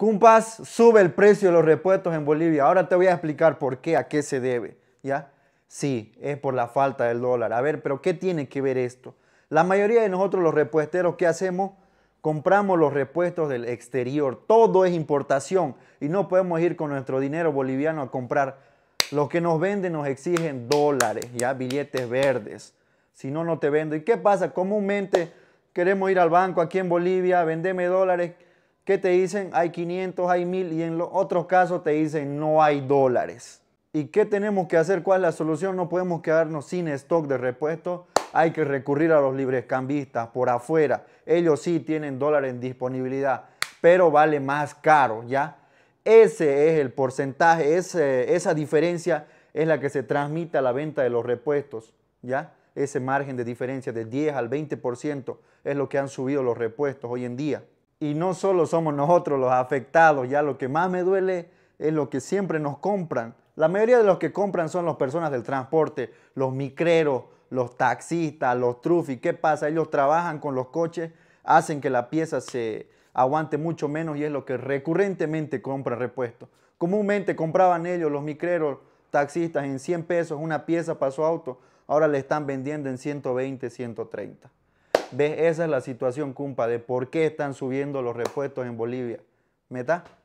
Cumpas sube el precio de los repuestos en Bolivia. Ahora te voy a explicar por qué, a qué se debe. ¿Ya? Sí, es por la falta del dólar. A ver, pero ¿qué tiene que ver esto? La mayoría de nosotros los repuesteros, ¿qué hacemos? Compramos los repuestos del exterior. Todo es importación y no podemos ir con nuestro dinero boliviano a comprar. Lo que nos venden nos exigen dólares, ya billetes verdes. Si no, no te vendo. ¿Y qué pasa? Comúnmente queremos ir al banco aquí en Bolivia, vendeme dólares que te dicen hay 500, hay 1000 y en los otros casos te dicen no hay dólares. ¿Y qué tenemos que hacer? ¿Cuál es la solución? No podemos quedarnos sin stock de repuestos Hay que recurrir a los librecambistas por afuera. Ellos sí tienen dólares en disponibilidad, pero vale más caro, ¿ya? Ese es el porcentaje, esa diferencia es la que se transmite a la venta de los repuestos, ¿ya? Ese margen de diferencia de 10 al 20% es lo que han subido los repuestos hoy en día. Y no solo somos nosotros los afectados, ya lo que más me duele es lo que siempre nos compran. La mayoría de los que compran son las personas del transporte, los micreros, los taxistas, los trufis. ¿Qué pasa? Ellos trabajan con los coches, hacen que la pieza se aguante mucho menos y es lo que recurrentemente compra repuesto. Comúnmente compraban ellos, los micreros, taxistas, en 100 pesos una pieza para su auto. Ahora le están vendiendo en 120, 130. ¿Ves? Esa es la situación, cumpa, de por qué están subiendo los repuestos en Bolivia. ¿Meta?